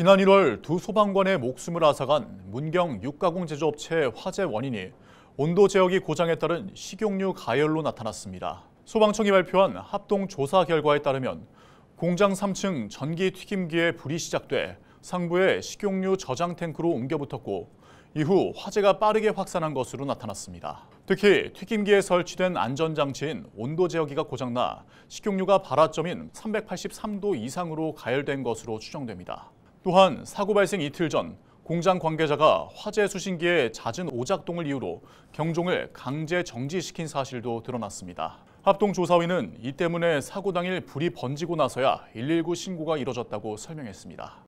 지난 1월 두 소방관의 목숨을 앗아간 문경 육가공 제조업체 화재 원인이 온도 제어기 고장에 따른 식용유 가열로 나타났습니다. 소방청이 발표한 합동 조사 결과에 따르면 공장 3층 전기 튀김기에 불이 시작돼 상부에 식용유 저장 탱크로 옮겨붙었고 이후 화재가 빠르게 확산한 것으로 나타났습니다. 특히 튀김기에 설치된 안전장치인 온도 제어기가 고장나 식용유가 발화점인 383도 이상으로 가열된 것으로 추정됩니다. 또한 사고 발생 이틀 전 공장 관계자가 화재 수신기에 잦은 오작동을 이유로 경종을 강제 정지시킨 사실도 드러났습니다. 합동조사위는 이 때문에 사고 당일 불이 번지고 나서야 119 신고가 이뤄졌다고 설명했습니다.